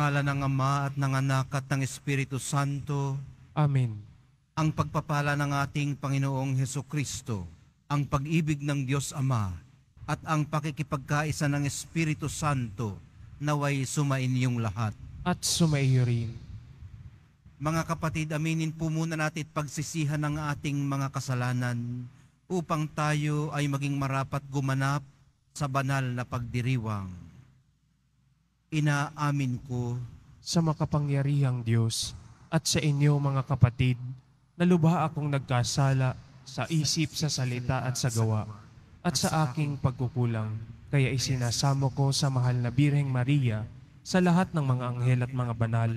pangalan ng Ama at ng Anak at ng Espiritu Santo. Amen. Ang pagpapala ng ating Panginoong Heso Kristo, ang pag-ibig ng Diyos Ama, at ang pakikipagkaisa ng Espiritu Santo naway sumain yung lahat. At sumaiyo rin. Mga kapatid, aminin po muna natin pagsisihan ng ating mga kasalanan upang tayo ay maging marapat gumanap sa banal na pagdiriwang inaamin ko sa makapangyarihang Diyos at sa inyo mga kapatid na lubha akong nagkasala sa isip, sa salita at sa gawa at sa aking pagkukulang. Kaya isinasamo ko sa mahal na Birheng Maria sa lahat ng mga anghel at mga banal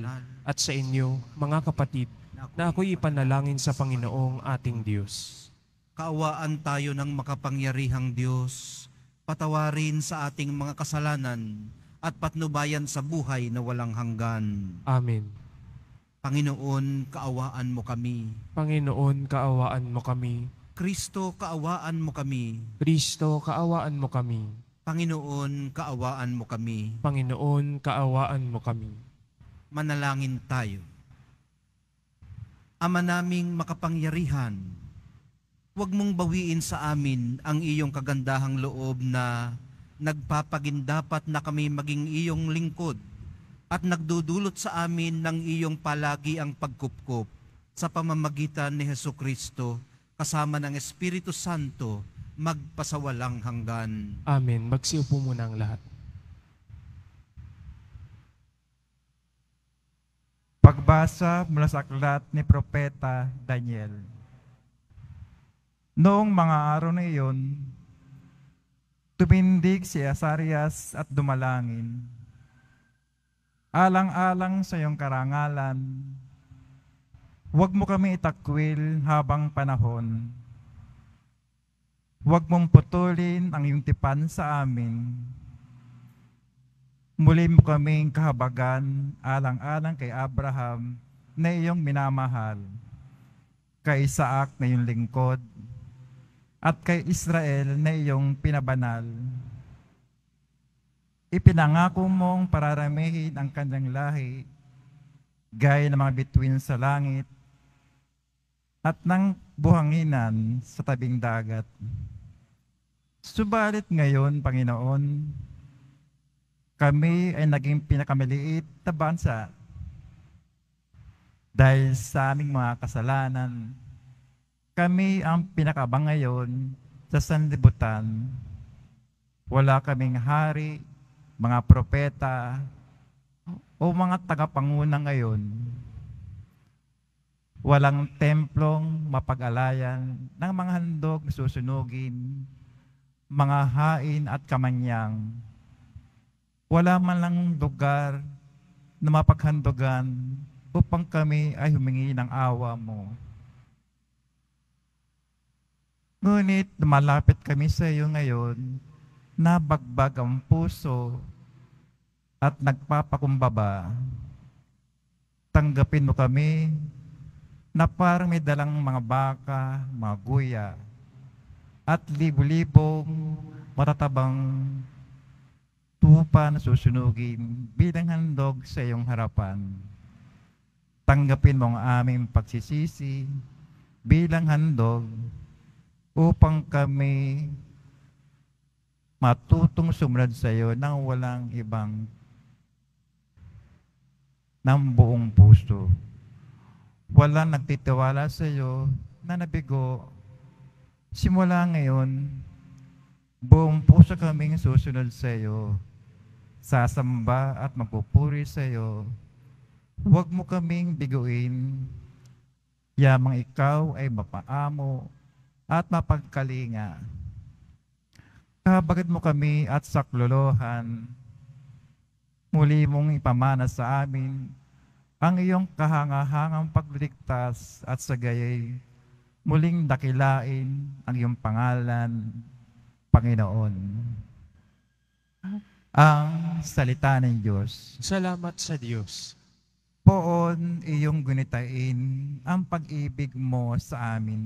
at sa inyo, mga kapatid, na ako'y ipanalangin sa Panginoong ating Diyos. Kaawaan tayo ng makapangyarihang Diyos, patawarin sa ating mga kasalanan at patnubayan sa buhay na walang hanggan. Amen. Panginoon, kaawaan mo kami. Panginoon, kaawaan mo kami. Kristo, kaawaan mo kami. Kristo, kaawaan mo kami. Panginoon, kaawaan mo kami. Panginoon, kaawaan mo kami. Manalangin tayo. Ama naming makapangyarihan, huwag mong bawiin sa amin ang iyong kagandahang loob na nagpapagindapat na kami maging iyong lingkod at nagdudulot sa amin ng iyong palagi ang pagkupkop sa pamamagitan ni Heso Kristo kasama ng Espiritu Santo magpasawalang hanggan. Amen. Magsiupo muna ang lahat. Pagbasa mula sa aklat ni Propeta Daniel. Noong mga araw na iyon, Tumindig si Asarias at dumalangin. Alang-alang sa iyong karangalan, huwag mo kami itakwil habang panahon. Huwag mong putulin ang iyong tipan sa amin. Muli mo kaming kahabagan alang-alang kay Abraham na iyong minamahal, kay Isaac na iyong lingkod, at kay Israel na iyong pinabanal. Ipinangako mong pararamihin ang kanyang lahi gaya ng mga bituin sa langit at ng buhanginan sa tabing dagat. Subalit ngayon, Panginoon, kami ay naging pinakamaliit na bansa dahil sa aming mga kasalanan kami ang pinakaba ngayon sa sanlibutan. Wala kaming hari, mga propeta, o mga tagapanguna ngayon. Walang templong mapag-alayan ng mga handog susunugin, mga hain at kamanyang. Wala man lang lugar na mapaghandugan upang kami ay humingi ng awa mo. Ngunit malapit kami sa iyo ngayon, nabagbag ang puso at nagpapakumbaba. Tanggapin mo kami na parang may dalang mga baka, mga guya, at libo-libong matatabang tupa na susunugin bilang handog sa iyong harapan. Tanggapin mo ang aming pagsisisi bilang handog upang kami matutong sumunod sa iyo nang walang ibang ng buong puso. Walang nagtitiwala sa iyo na nabigo. Simula ngayon, buong puso kaming susunod sa iyo. Sasamba at magpupuri sa iyo. Huwag mo kaming biguin, yamang ikaw ay mapaamo at mapagkalinga. Kabatid mo kami at saklolohan, muli mong ipamana sa amin ang iyong kahangahangang pagligtas at sagayay, muling dakilain ang iyong pangalan, Panginoon. Ang salita ng Diyos. Salamat sa Diyos. Poon iyong gunitain ang pag-ibig mo sa amin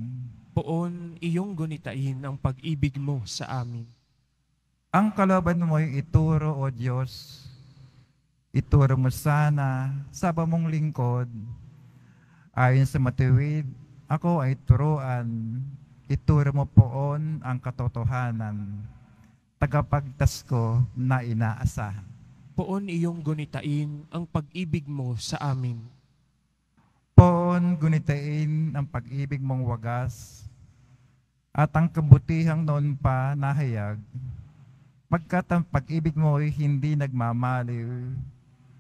Pagpapalapoon, iyong gunitain ang pag-ibig mo sa amin. Ang kalaban mo ay ituro, O Diyos. Ituro mo sana sa pamong lingkod. Ayon sa matuwid, ako ay turuan. Ituro mo poon ang katotohanan. Tagapagtas ko na inaasahan. Poon iyong gunitain ang pag-ibig mo sa amin. Poon gunitain ang pag-ibig mong wagas at ang kabutihang noon pa nahayag, pagkat ang pag-ibig mo ay hindi nagmamaliw,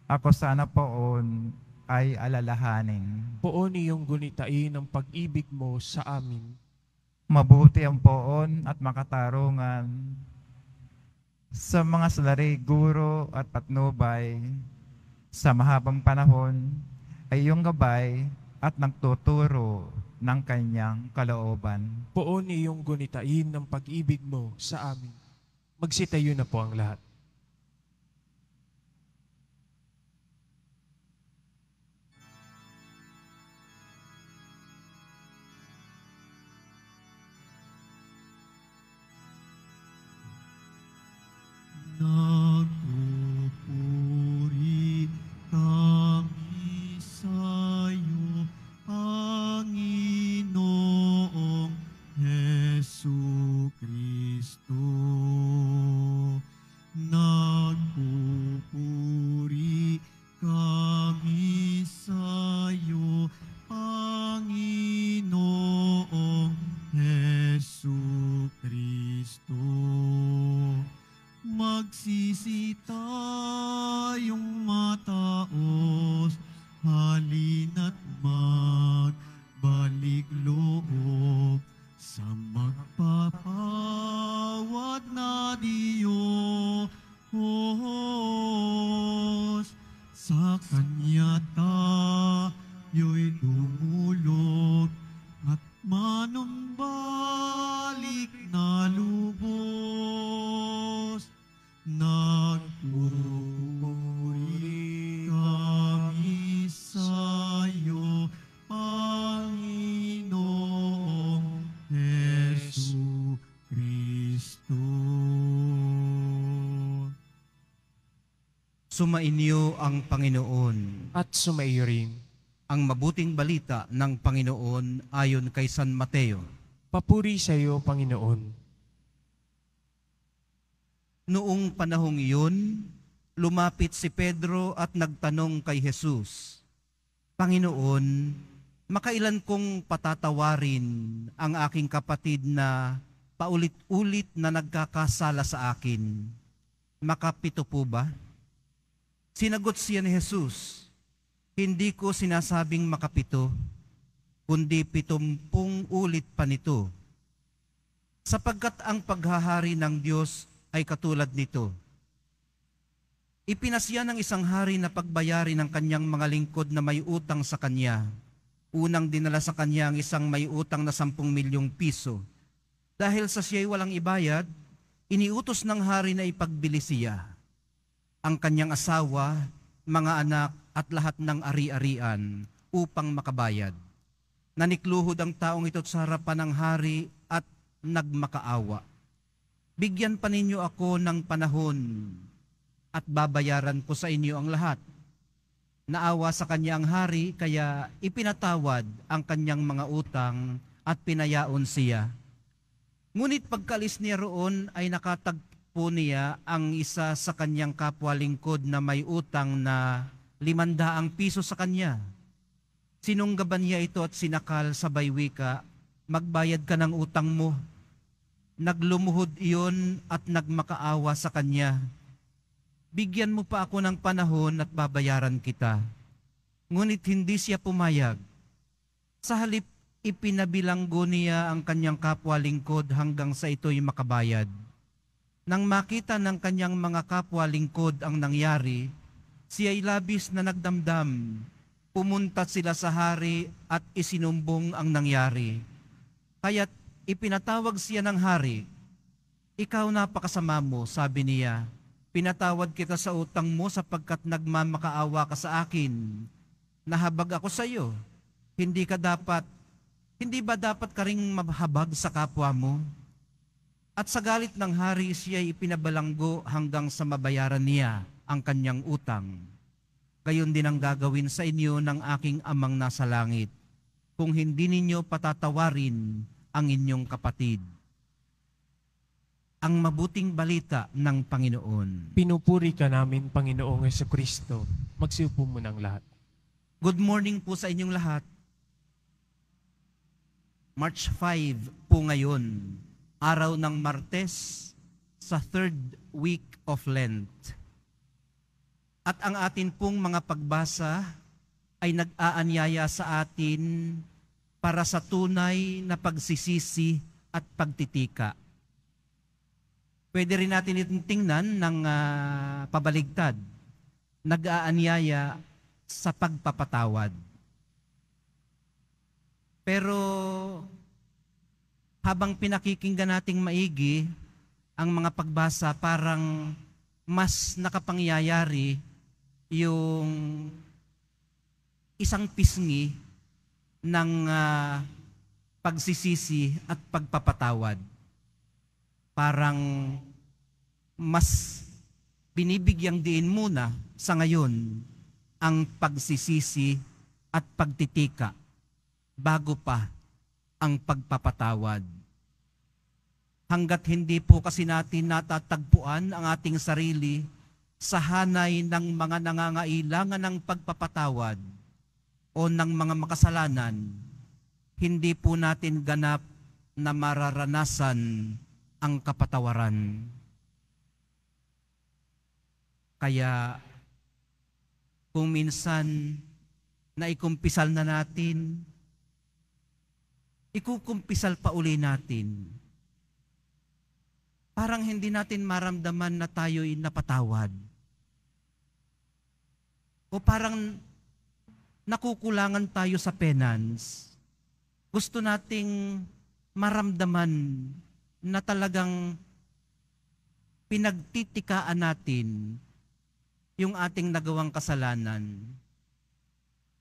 ako sana poon ay alalahanin. Poon iyong gunitain ang pag-ibig mo sa amin. Mabuti ang poon at makatarungan sa mga salari, guro at patnubay sa mahabang panahon ay iyong gabay at nagtuturo ng kanyang kalooban. Poon iyong gunitain ng pag-ibig mo sa amin. Magsitayo na po ang lahat. Nagpupuri ka. Sumainyo ang Panginoon. At sumaiyo rin. Ang mabuting balita ng Panginoon ayon kay San Mateo. Papuri sa iyo, Panginoon. Noong panahong iyon, lumapit si Pedro at nagtanong kay Jesus, Panginoon, makailan kong patatawarin ang aking kapatid na paulit-ulit na nagkakasala sa akin? Makapito po ba? Sinagot siya ni Jesus, Hindi ko sinasabing makapito, kundi pitumpung ulit pa nito. Sapagkat ang paghahari ng Diyos ay katulad nito. Ipinasya ng isang hari na pagbayari ng kanyang mga lingkod na may utang sa kanya. Unang dinala sa kanya ang isang may utang na 10 milyong piso. Dahil sa siya'y walang ibayad, iniutos ng hari na ipagbili siya ang kanyang asawa, mga anak at lahat ng ari-arian upang makabayad. Nanikluhod ang taong ito sa harapan ng hari at nagmakaawa. Bigyan pa ninyo ako ng panahon at babayaran ko sa inyo ang lahat. Naawa sa kanya ang hari kaya ipinatawad ang kanyang mga utang at pinayaon siya. Ngunit pagkalis niya roon ay nakatag po niya ang isa sa kanyang kapwa lingkod na may utang na limandaang piso sa kanya. Sinunggaban niya ito at sinakal sa baywika, magbayad ka ng utang mo. Naglumuhod iyon at nagmakaawa sa kanya. Bigyan mo pa ako ng panahon at babayaran kita. Ngunit hindi siya pumayag. Sa halip, ipinabilanggo niya ang kanyang kapwa lingkod hanggang sa ito'y makabayad. Nang makita ng kanyang mga kapwa lingkod ang nangyari, siya'y labis na nagdamdam. Pumunta sila sa hari at isinumbong ang nangyari. Kaya't ipinatawag siya ng hari. Ikaw napakasama mo, sabi niya. Pinatawad kita sa utang mo sapagkat nagmamakaawa ka sa akin. Nahabag ako sa iyo. Hindi ka dapat, hindi ba dapat ka ring sa kapwa mo?' At sa galit ng hari, siya ay ipinabalanggo hanggang sa mabayaran niya ang kanyang utang. Gayon din ang gagawin sa inyo ng aking amang nasa langit, kung hindi ninyo patatawarin ang inyong kapatid. Ang mabuting balita ng Panginoon. Pinupuri ka namin, Panginoong Yeso Kristo. Magsiupo mo ng lahat. Good morning po sa inyong lahat. March 5 po ngayon, araw ng Martes sa third week of Lent. At ang atin pong mga pagbasa ay nag-aanyaya sa atin para sa tunay na pagsisisi at pagtitika. Pwede rin natin itong tingnan ng uh, pabaligtad. Nag-aanyaya sa pagpapatawad. Pero habang pinakikinggan nating maigi ang mga pagbasa, parang mas nakapangyayari yung isang pisngi ng uh, pagsisisi at pagpapatawad. Parang mas binibigyang diin muna sa ngayon ang pagsisisi at pagtitika bago pa ang pagpapatawad hanggat hindi po kasi natin natatagpuan ang ating sarili sa hanay ng mga nangangailangan ng pagpapatawad o ng mga makasalanan, hindi po natin ganap na mararanasan ang kapatawaran. Kaya kung minsan naikumpisal na natin, ikukumpisal pa uli natin parang hindi natin maramdaman na tayo'y napatawad. O parang nakukulangan tayo sa penance. Gusto nating maramdaman na talagang pinagtitikaan natin yung ating nagawang kasalanan.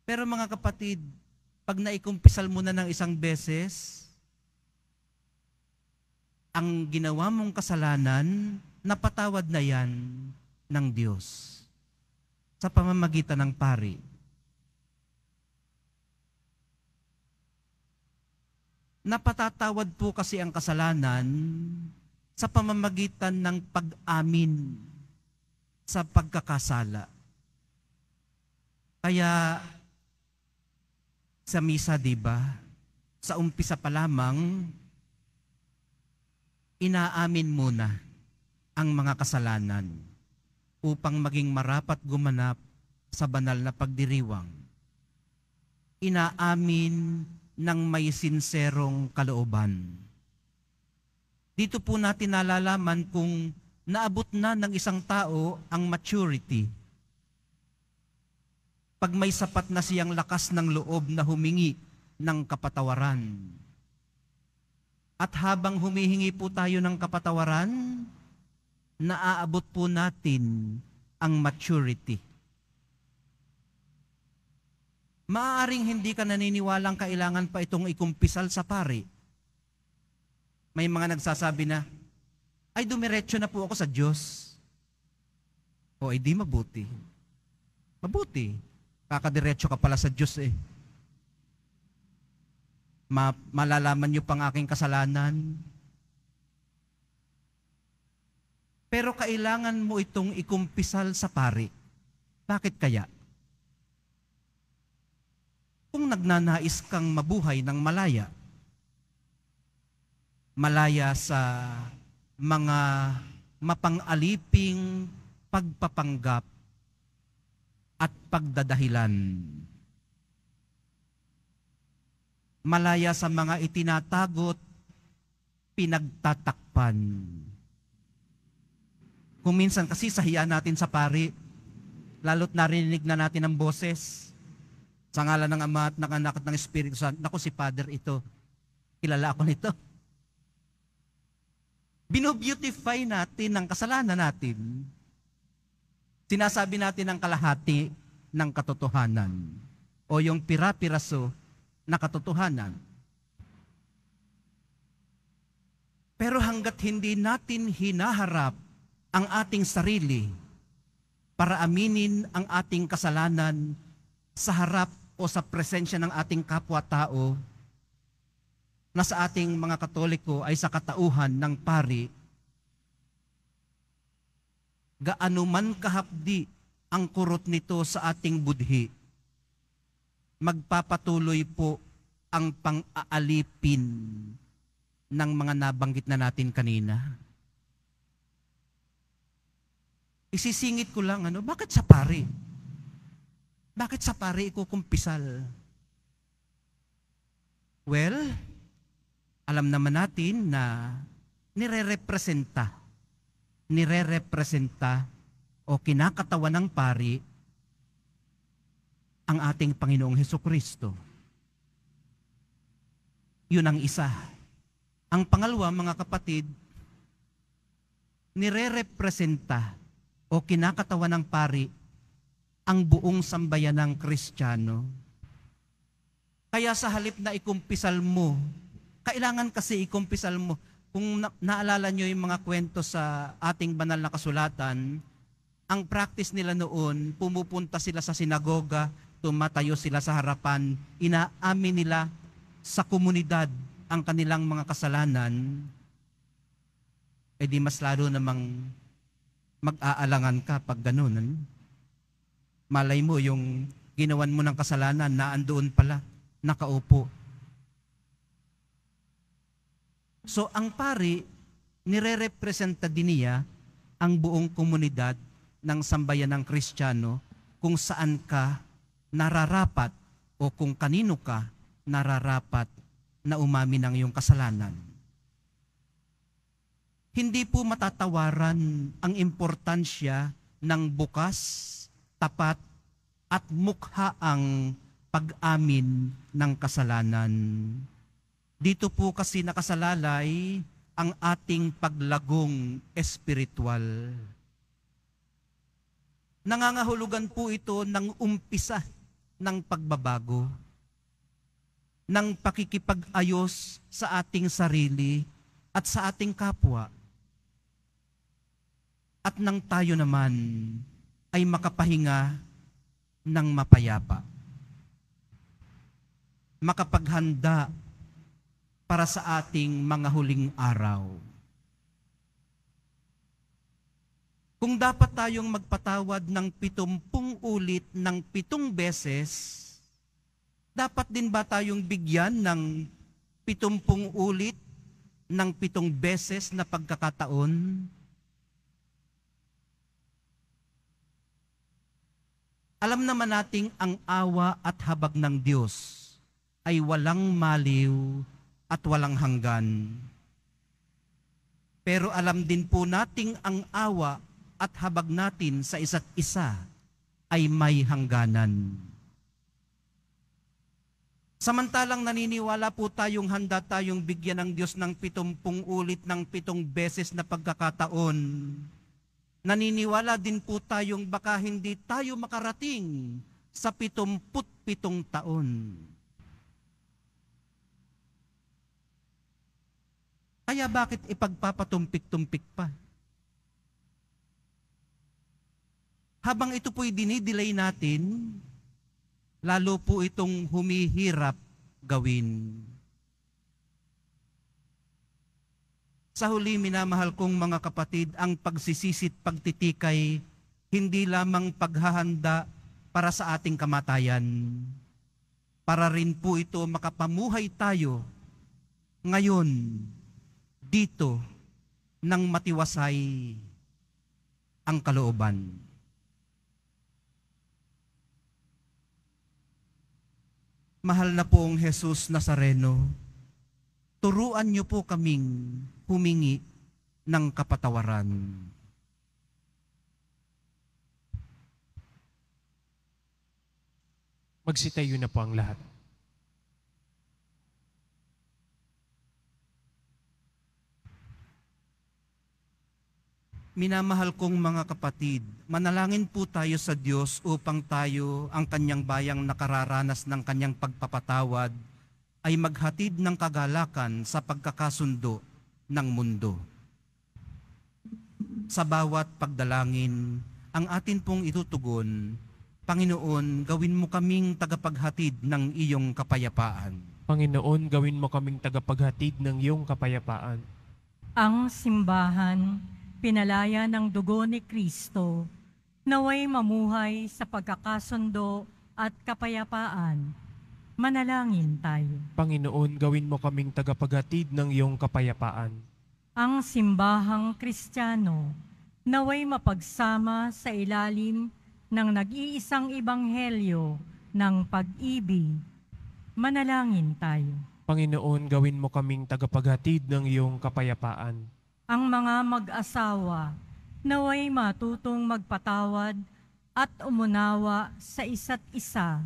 Pero mga kapatid, pag naikumpisal mo na ng isang beses, ang ginawa mong kasalanan, napatawad na yan ng Diyos sa pamamagitan ng pari. Napatatawad po kasi ang kasalanan sa pamamagitan ng pag-amin sa pagkakasala. Kaya sa misa, 'di ba? Sa umpisa pa lamang inaamin muna ang mga kasalanan upang maging marapat gumanap sa banal na pagdiriwang. Inaamin ng may sinserong kalooban. Dito po natin nalalaman kung naabot na ng isang tao ang maturity. Pag may sapat na siyang lakas ng loob na humingi ng kapatawaran at habang humihingi po tayo ng kapatawaran, naaabot po natin ang maturity. Maaaring hindi ka naniniwalang kailangan pa itong ikumpisal sa pari. May mga nagsasabi na, ay dumiretso na po ako sa Diyos. O ay di mabuti. Mabuti. Kakadiretso ka pala sa Diyos eh ma- malalaman niyo pang aking kasalanan. Pero kailangan mo itong ikumpisal sa pari. Bakit kaya? Kung nagnanais kang mabuhay ng malaya, malaya sa mga mapangaliping pagpapanggap at pagdadahilan malaya sa mga itinatagot, pinagtatakpan. Kung minsan kasi sahiya natin sa pari, lalo't narinig na natin ang boses. Sa ngalan ng Ama at ng Anak at ng Espiritu Santo, naku si Father ito, kilala ako nito. Binubeautify natin ang kasalanan natin. Sinasabi natin ang kalahati ng katotohanan o yung pira-piraso na katotohanan. Pero hanggat hindi natin hinaharap ang ating sarili para aminin ang ating kasalanan sa harap o sa presensya ng ating kapwa-tao na sa ating mga katoliko ay sa katauhan ng pari, gaano man kahapdi ang kurot nito sa ating budhi, magpapatuloy po ang pang-aalipin ng mga nabanggit na natin kanina. Isisingit ko lang, ano, bakit sa pare? Bakit sa pare ikukumpisal? Well, alam naman natin na nire-representa, nire-representa o kinakatawan ng pari ang ating Panginoong Heso Kristo. Yun ang isa. Ang pangalawa, mga kapatid, nire-representa o kinakatawa ng pari ang buong sambayan ng Kristiyano. Kaya sa halip na ikumpisal mo, kailangan kasi ikumpisal mo. Kung na- naalala nyo yung mga kwento sa ating banal na kasulatan, ang practice nila noon, pumupunta sila sa sinagoga, tumatayo sila sa harapan, inaamin nila sa komunidad ang kanilang mga kasalanan, edi mas lalo namang mag-aalangan ka pag ganun. Malay mo yung ginawan mo ng kasalanan na andoon pala, nakaupo. So ang pari, nire-representa din niya ang buong komunidad ng sambayan ng Kristiyano kung saan ka nararapat o kung kanino ka nararapat na umamin ng iyong kasalanan. Hindi po matatawaran ang importansya ng bukas, tapat at mukha ang pag-amin ng kasalanan. Dito po kasi nakasalalay ang ating paglagong espiritual. Nangangahulugan po ito ng umpisa ng pagbabago, ng pakikipag-ayos sa ating sarili at sa ating kapwa. At nang tayo naman ay makapahinga ng mapayapa. Makapaghanda para sa ating mga huling araw. Kung dapat tayong magpatawad ng pitumpung ulit ng pitong beses, dapat din ba tayong bigyan ng pitumpung ulit ng pitong beses na pagkakataon? Alam naman nating ang awa at habag ng Diyos ay walang maliw at walang hanggan. Pero alam din po nating ang awa at habag natin sa isa't isa ay may hangganan. Samantalang naniniwala po tayong handa tayong bigyan ng Diyos ng pitumpung ulit ng pitong beses na pagkakataon, naniniwala din po tayong baka hindi tayo makarating sa pitumput pitong taon. Kaya bakit ipagpapatumpik-tumpik pa? habang ito po'y dinidelay natin, lalo po itong humihirap gawin. Sa huli, minamahal kong mga kapatid, ang pagsisisit pagtitikay, hindi lamang paghahanda para sa ating kamatayan. Para rin po ito makapamuhay tayo ngayon dito ng matiwasay ang kalooban. mahal na poong Jesus Nazareno, turuan niyo po kaming humingi ng kapatawaran. Magsitayo na po ang lahat. Minamahal kong mga kapatid, manalangin po tayo sa Diyos upang tayo, ang kanyang bayang nakararanas ng kanyang pagpapatawad, ay maghatid ng kagalakan sa pagkakasundo ng mundo. Sa bawat pagdalangin, ang atin pong itutugon, Panginoon, gawin mo kaming tagapaghatid ng iyong kapayapaan. Panginoon, gawin mo kaming tagapaghatid ng iyong kapayapaan. Ang simbahan pinalaya ng dugo ni Kristo, naway mamuhay sa pagkakasundo at kapayapaan. Manalangin tayo. Panginoon, gawin mo kaming tagapagatid ng iyong kapayapaan. Ang simbahang kristyano, naway mapagsama sa ilalim ng nag-iisang ibanghelyo ng pag-ibig. Manalangin tayo. Panginoon, gawin mo kaming tagapaghatid ng iyong kapayapaan ang mga mag-asawa naway matutong magpatawad at umunawa sa isa't isa.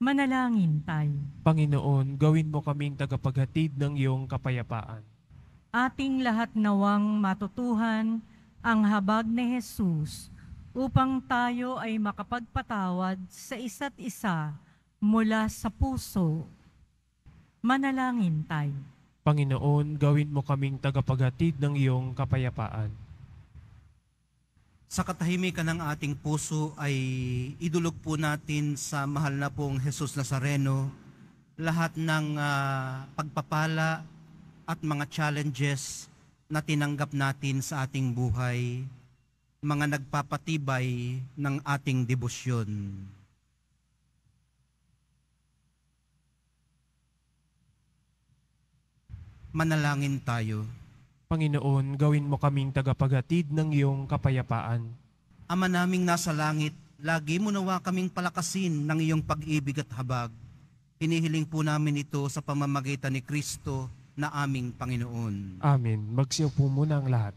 Manalangin tayo. Panginoon, gawin mo kaming tagapaghatid ng iyong kapayapaan. Ating lahat nawang matutuhan ang habag ni Jesus upang tayo ay makapagpatawad sa isa't isa mula sa puso. Manalangin tayo. Panginoon, gawin mo kaming tagapagatid ng iyong kapayapaan. Sa katahimikan ng ating puso ay idulog po natin sa mahal na pong Jesus Nazareno lahat ng uh, pagpapala at mga challenges na tinanggap natin sa ating buhay, mga nagpapatibay ng ating debosyon. manalangin tayo. Panginoon, gawin mo kaming tagapagatid ng iyong kapayapaan. Ama naming nasa langit, lagi mo nawa kaming palakasin ng iyong pag-ibig at habag. Hinihiling po namin ito sa pamamagitan ni Kristo na aming Panginoon. Amen. Magsiyo po muna ang lahat.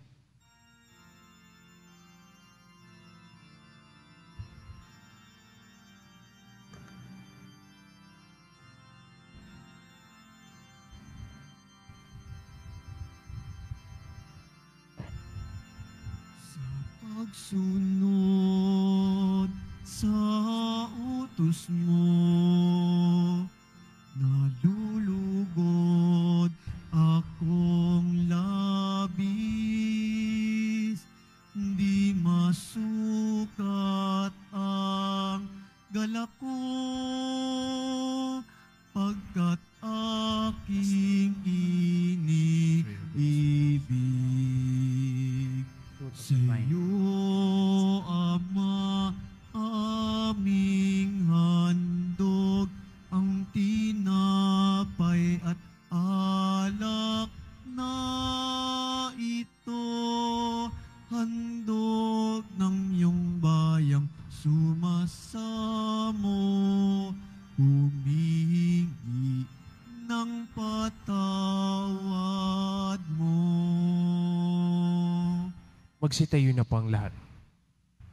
magsitayo na po ang lahat.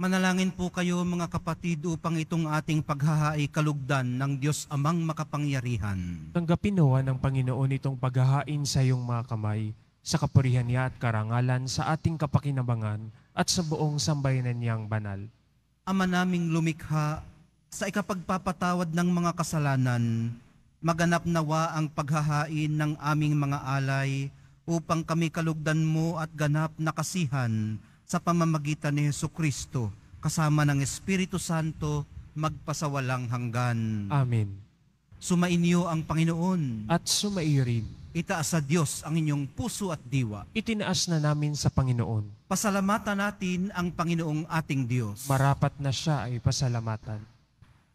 Manalangin po kayo mga kapatid upang itong ating paghahain kalugdan ng Diyos amang makapangyarihan. Tanggapin nawa ng Panginoon itong paghahain sa iyong mga kamay, sa kapurihan niya at karangalan sa ating kapakinabangan at sa buong sambayanan niyang banal. Ama naming lumikha, sa ikapagpapatawad ng mga kasalanan, maganap nawa ang paghahain ng aming mga alay upang kami kalugdan mo at ganap na kasihan sa pamamagitan ni Heso Kristo kasama ng Espiritu Santo magpasawalang hanggan. Amen. Sumainyo ang Panginoon. At sumaiyo rin. Itaas sa Diyos ang inyong puso at diwa. Itinaas na namin sa Panginoon. Pasalamatan natin ang Panginoong ating Diyos. Marapat na siya ay pasalamatan.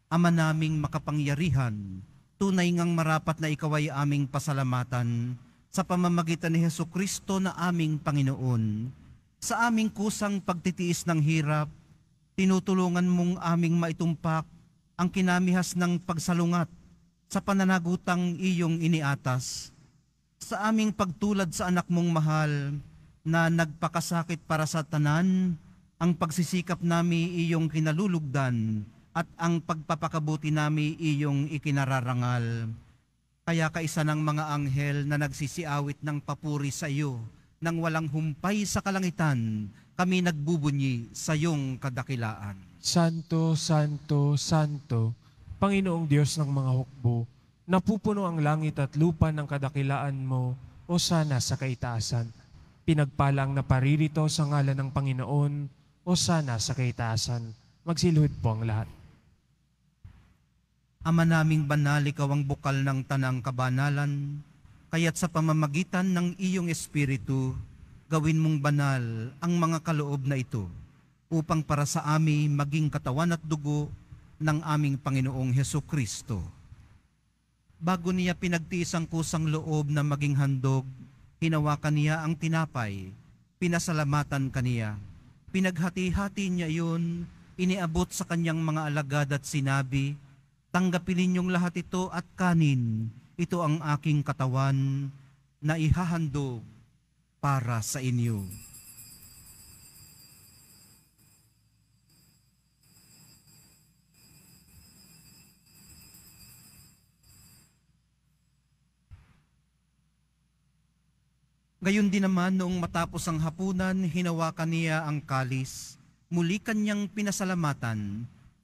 Ama naming makapangyarihan, tunay ngang marapat na ikaw ay aming pasalamatan sa pamamagitan ni Heso Kristo na aming Panginoon. Sa aming kusang pagtitiis ng hirap, tinutulungan mong aming maitumpak ang kinamihas ng pagsalungat sa pananagutang iyong iniatas. Sa aming pagtulad sa anak mong mahal na nagpakasakit para sa tanan, ang pagsisikap nami iyong kinalulugdan at ang pagpapakabuti nami iyong ikinararangal kaya ka isa ng mga anghel na nagsisiawit ng papuri sa iyo, nang walang humpay sa kalangitan, kami nagbubunyi sa iyong kadakilaan. Santo, Santo, Santo, Panginoong Diyos ng mga hukbo, napupuno ang langit at lupa ng kadakilaan mo, o sana sa kaitaasan. Pinagpalang na paririto sa ngalan ng Panginoon, o sana sa kaitaasan. Magsiluhod po ang lahat. Ama naming banal, ikaw ang bukal ng tanang kabanalan, kaya't sa pamamagitan ng iyong Espiritu, gawin mong banal ang mga kaloob na ito, upang para sa amin maging katawan at dugo ng aming Panginoong Heso Kristo. Bago niya pinagtiis ang kusang loob na maging handog, hinawakan niya ang tinapay, pinasalamatan kaniya. Pinaghati-hati niya iyon, iniabot sa kanyang mga alagad at sinabi, Tanggapin ninyong lahat ito at kanin. Ito ang aking katawan na ihahandog para sa inyo. Gayon din naman noong matapos ang hapunan, hinawakan niya ang kalis, muli kanyang pinasalamatan,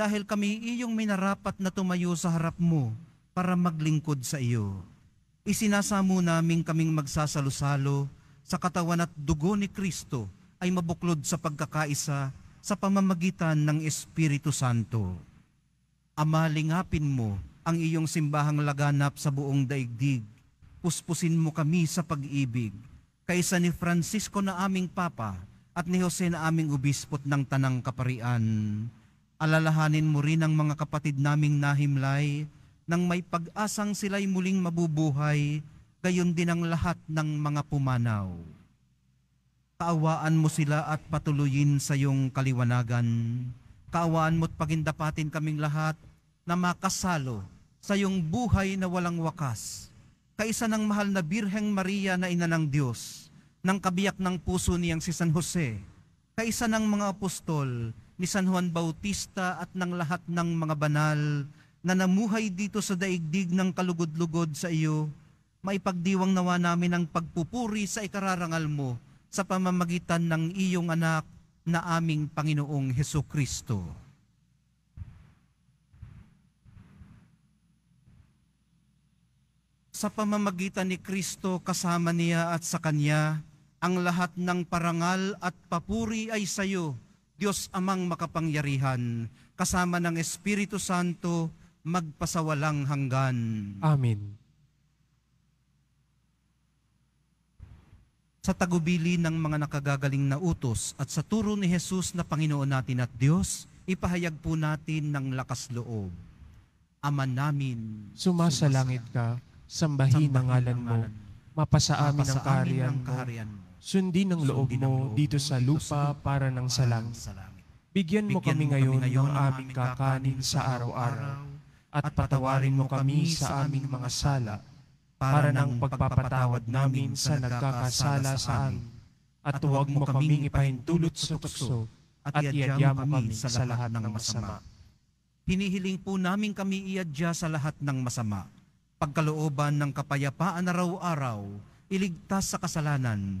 dahil kami iyong minarapat na tumayo sa harap mo para maglingkod sa iyo. Isinasamo namin kaming magsasalusalo sa katawan at dugo ni Kristo ay mabuklod sa pagkakaisa sa pamamagitan ng Espiritu Santo. Amalingapin mo ang iyong simbahang laganap sa buong daigdig. Puspusin mo kami sa pag-ibig, kaysa ni Francisco na aming Papa at ni Jose na aming Ubispot ng Tanang Kaparian Alalahanin mo rin ang mga kapatid naming nahimlay nang may pag-asang sila'y muling mabubuhay, gayon din ang lahat ng mga pumanaw. Kaawaan mo sila at patuloyin sa iyong kaliwanagan. Kaawaan mo't pagindapatin kaming lahat na makasalo sa iyong buhay na walang wakas. Kaisa ng mahal na Birheng Maria na ina ng Diyos, ng kabiyak ng puso niyang si San Jose, kaisa ng mga apostol, ni San Juan Bautista at ng lahat ng mga banal na namuhay dito sa daigdig ng kalugod-lugod sa iyo, maipagdiwang nawa namin ang pagpupuri sa ikararangal mo sa pamamagitan ng iyong anak na aming Panginoong Heso Kristo. sa pamamagitan ni Kristo kasama niya at sa Kanya, ang lahat ng parangal at papuri ay sa iyo Diyos amang makapangyarihan, kasama ng Espiritu Santo, magpasawalang hanggan. Amen. Sa tagubili ng mga nakagagaling na utos at sa turo ni Jesus na Panginoon natin at Diyos, ipahayag po natin ng lakas loob. Ama namin, sumasalangit ka, sambahin, sambahin ang ngalan mo, mapasa amin ang kaharian mo, Sundin ang loob mo dito sa lupa para ng salam. Bigyan mo kami ngayon ng aming kakanin sa araw-araw at patawarin mo kami sa aming mga sala para ng pagpapatawad namin sa nagkakasala sa amin. At huwag mo kaming ipahintulot sa tukso at iadya mo kami sa lahat ng masama. Hinihiling po namin kami iadya sa lahat ng masama. Pagkalooban ng kapayapaan araw-araw, iligtas sa kasalanan,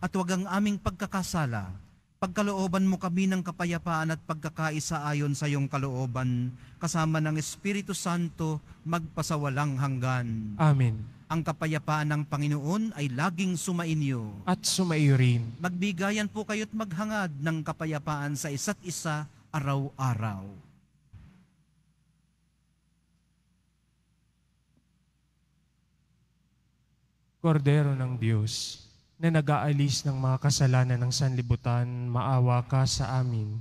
at huwag ang aming pagkakasala. Pagkalooban mo kami ng kapayapaan at pagkakaisa ayon sa iyong kalooban, kasama ng Espiritu Santo magpasawalang hanggan. Amen. Ang kapayapaan ng Panginoon ay laging sumainyo. At sumaiyo rin. Magbigayan po kayo't maghangad ng kapayapaan sa isa't isa araw-araw. Kordero ng Diyos na nag-aalis ng mga kasalanan ng sanlibutan, maawa ka sa amin.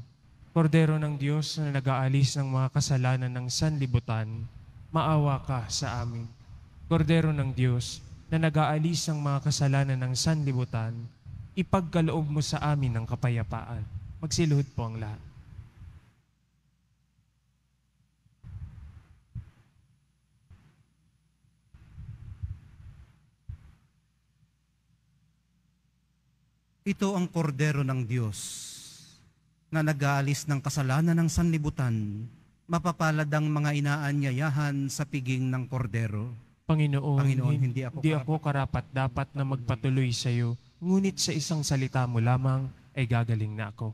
Kordero ng Diyos na nag-aalis ng mga kasalanan ng sanlibutan, maawa ka sa amin. Kordero ng Diyos na nag-aalis ng mga kasalanan ng sanlibutan, ipagkaloob mo sa amin ng kapayapaan. Magsiluhod po ang lahat. Ito ang kordero ng Diyos na nagalis ng kasalanan ng sanlibutan, mapapalad ang mga inaanyayahan sa piging ng kordero. Panginoon, Panginoon hindi, ako, hindi karapat, ako karapat dapat na magpatuloy sa iyo, ngunit sa isang salita mo lamang ay gagaling na ako.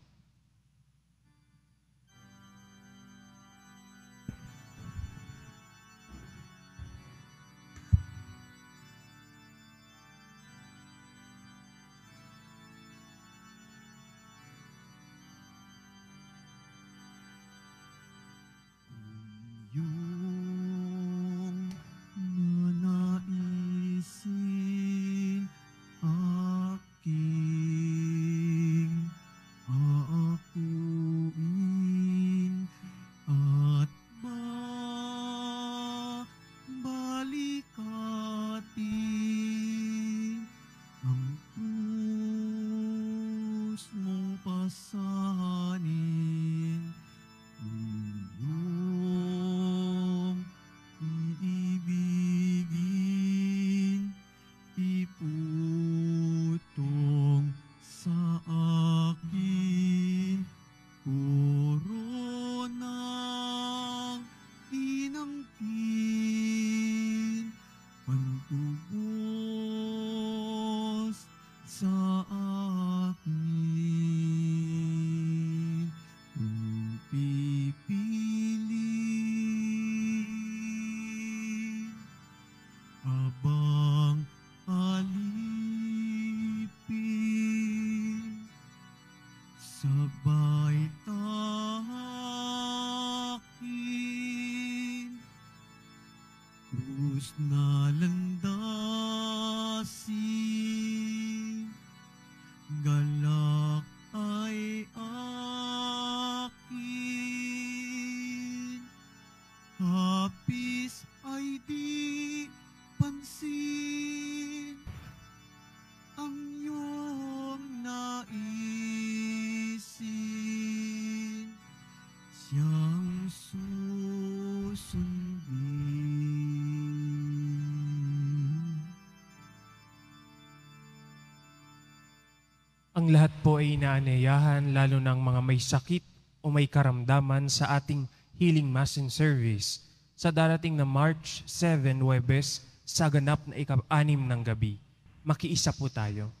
lahat po ay inaanyayahan lalo ng mga may sakit o may karamdaman sa ating Healing Mass and Service sa darating na March 7, Webes, sa ganap na ikap-anim ng gabi. Makiisa po tayo.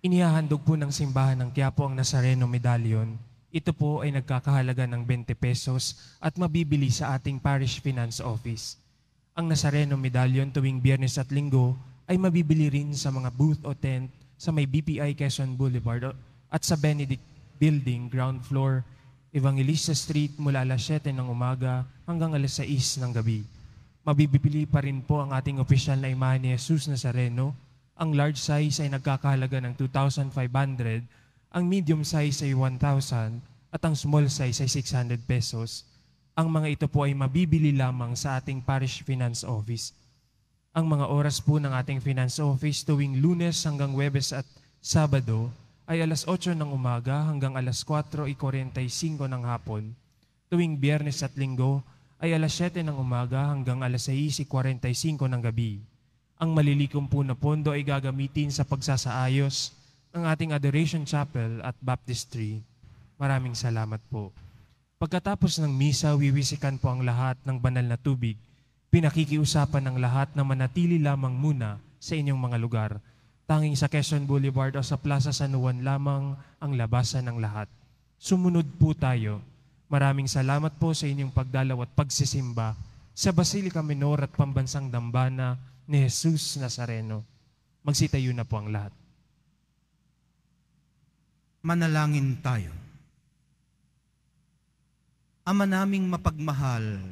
Inihahandog po ng simbahan ng Quiapo ang Nazareno Medallion. Ito po ay nagkakahalaga ng 20 pesos at mabibili sa ating Parish Finance Office. Ang Nazareno Medallion tuwing biyernes at linggo ay mabibili rin sa mga booth o tent sa may BPI Quezon Boulevard at sa Benedict Building, ground floor, Evangelista Street mula alas 7 ng umaga hanggang alas 6 ng gabi. Mabibili pa rin po ang ating official na imahe ni Jesus Nazareno. Ang large size ay nagkakahalaga ng 2,500, ang medium size ay 1,000, at ang small size ay 600 pesos. Ang mga ito po ay mabibili lamang sa ating parish finance office. Ang mga oras po ng ating finance office tuwing lunes hanggang webes at sabado ay alas 8 ng umaga hanggang alas 4.45 ng hapon. Tuwing biyernes at linggo ay alas 7 ng umaga hanggang alas 6.45 ng gabi. Ang malilikom po na pondo ay gagamitin sa pagsasaayos ng ating Adoration Chapel at Baptistry. Maraming salamat po. Pagkatapos ng misa, wiwisikan po ang lahat ng banal na tubig – Pinakikiusapan ng lahat na manatili lamang muna sa inyong mga lugar. Tanging sa Quezon Boulevard o sa Plaza San Juan lamang ang labasan ng lahat. Sumunod po tayo. Maraming salamat po sa inyong pagdalaw at pagsisimba sa Basilica Menor at Pambansang Dambana ni Jesus Nazareno. Magsitayo na po ang lahat. Manalangin tayo. Ama naming mapagmahal,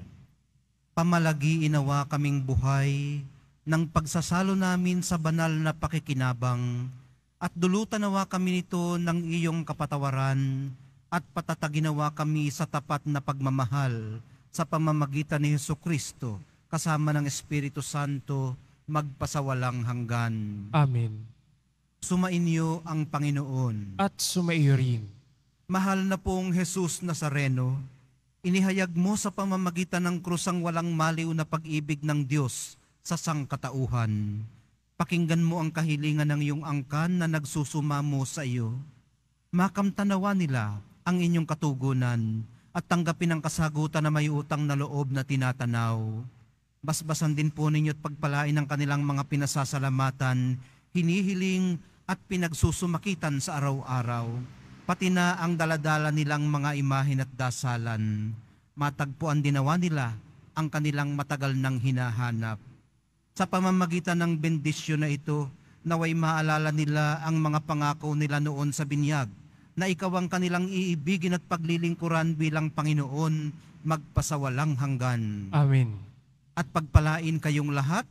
pamalagiinawa kaming buhay ng pagsasalo namin sa banal na pakikinabang at dulutan nawa kami nito ng iyong kapatawaran at patataginawa kami sa tapat na pagmamahal sa pamamagitan ni Heso Kristo kasama ng Espiritu Santo magpasawalang hanggan. Amen. Sumainyo ang Panginoon. At sumaiyo rin. Mahal na pong Jesus Nazareno, Inihayag mo sa pamamagitan ng krusang walang maliw na pag-ibig ng Diyos sa sangkatauhan. Pakinggan mo ang kahilingan ng iyong angkan na nagsusumamo sa iyo. Makamtanawa nila ang inyong katugunan at tanggapin ang kasagutan na may utang na loob na tinatanaw. Basbasan din po ninyo at pagpalain ang kanilang mga pinasasalamatan, hinihiling at pinagsusumakitan sa araw-araw pati na ang daladala nilang mga imahin at dasalan, matagpuan dinawa nila ang kanilang matagal nang hinahanap. Sa pamamagitan ng bendisyon na ito, naway maalala nila ang mga pangako nila noon sa binyag, na ikaw ang kanilang iibigin at paglilingkuran bilang Panginoon magpasawalang hanggan. Amen. At pagpalain kayong lahat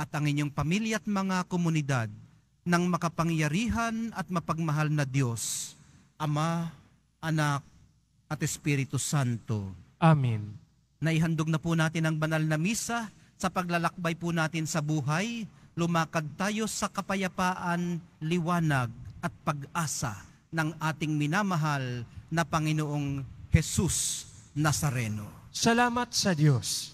at ang inyong pamilya at mga komunidad ng makapangyarihan at mapagmahal na Diyos, Ama, Anak, at Espiritu Santo. Amen. Naihandog na po natin ang banal na misa sa paglalakbay po natin sa buhay. Lumakad tayo sa kapayapaan, liwanag at pag-asa ng ating minamahal na Panginoong Jesus Nazareno. Salamat sa Diyos.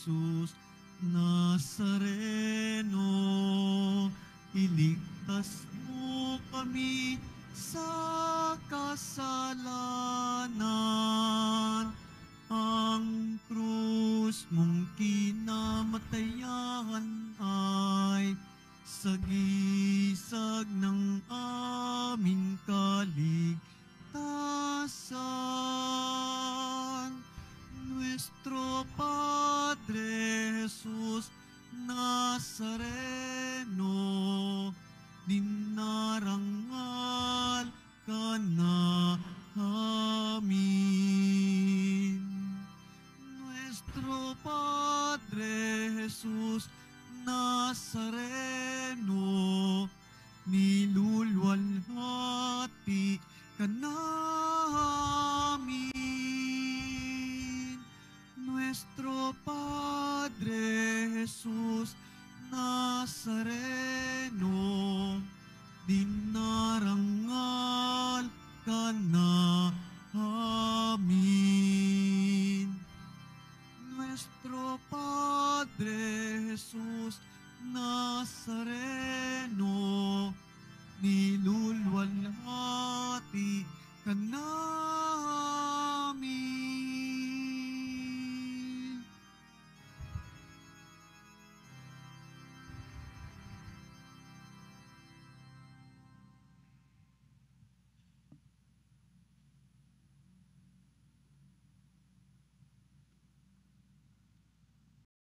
Jesus Nazareno, iligtas mo kami sa kasalanan. Ang krus mong kinamatayan ay sagisag ng aming kaligtasan.